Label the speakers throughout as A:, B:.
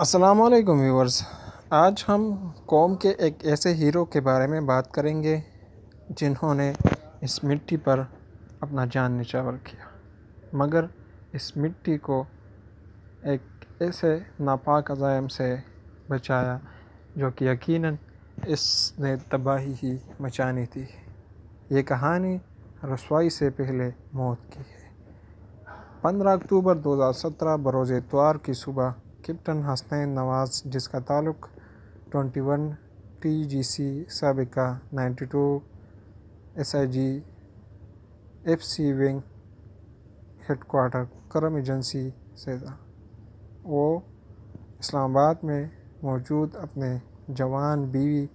A: वालेकुम व्यूवर्स आज हम कौम के एक ऐसे हीरो के बारे में बात करेंगे जिन्होंने इस मिट्टी पर अपना जान निचावर किया मगर इस मिट्टी को एक ऐसे नापाक अजायम से बचाया जो कि यकीनन इसने तबाही ही मचानी थी ये कहानी रसवाई से पहले मौत की है 15 अक्टूबर 2017 बरोज़ इतवार की सुबह कैप्टन हसनैन नवाज़ जिसका ताल्लुक 21 एस सबका G F C wing headquarter करम एजेंसी से था वो इस्लामाबाद में मौजूद अपने जवान बीवी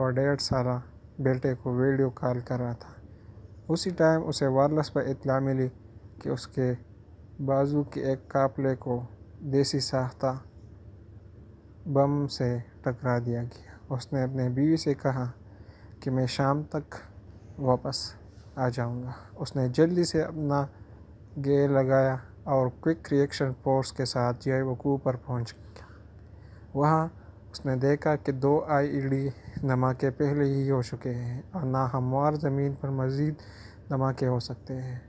A: और डेढ़ साल बेटे को वीडियो कॉल कर रहा था उसी टाइम उसे वायरलेस पर इतला मिली कि उसके बाजू के एक कापले को देसी साख्ता बम से टकरा दिया गया उसने अपने बीवी से कहा कि मैं शाम तक वापस आ जाऊंगा उसने जल्दी से अपना गेयर लगाया और क्विक रिएक्शन फोर्स के साथ वकू पर पहुंच गया वहाँ उसने देखा कि दो आईईडी e धमाके पहले ही हो चुके हैं और नाहमवार ज़मीन पर मज़ीद धमाके हो सकते हैं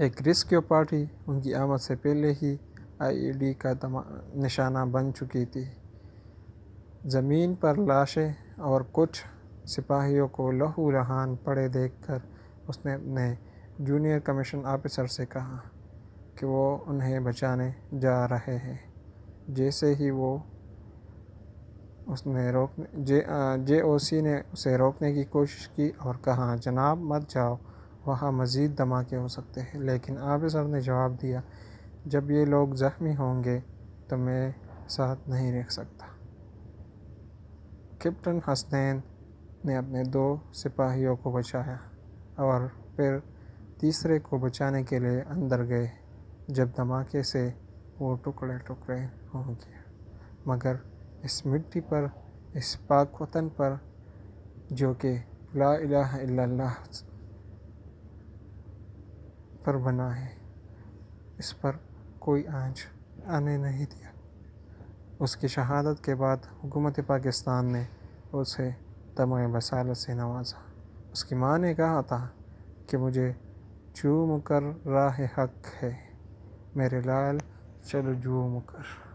A: एक रेस्क्यू पार्टी उनकी आमद से पहले ही आईईडी e का निशाना बन चुकी थी ज़मीन पर लाशें और कुछ सिपाहियों को लहू रहान पड़े देखकर उसने अपने जूनियर कमीशन ऑफिसर से कहा कि वो उन्हें बचाने जा रहे हैं जैसे ही वो उसने रोकने जे जे ओ सी ने उसे रोकने की कोशिश की और कहा जनाब मत जाओ वहाँ मज़ीद धमाके हो सकते हैं लेकिन आबिसर ने जवाब दिया जब ये लोग ज़ख्मी होंगे तो मैं साथ नहीं रह सकता कैप्टन हसनैन ने अपने दो सिपाहियों को बचाया और फिर तीसरे को बचाने के लिए अंदर गए जब धमाके से वो टुकड़े टुकड़े हो गए मगर इस मिट्टी पर इस पाक वतन पर जो कि ला इलाह इल्लल्लाह पर बना है इस पर कोई आँच आने नहीं दिया उसकी शहादत के बाद हुकूमत पाकिस्तान ने उसे तमाम बसालत से नवाजा उसकी माँ ने कहा था कि मुझे चूम कर राह हक है मेरे लाल चलो जूम कर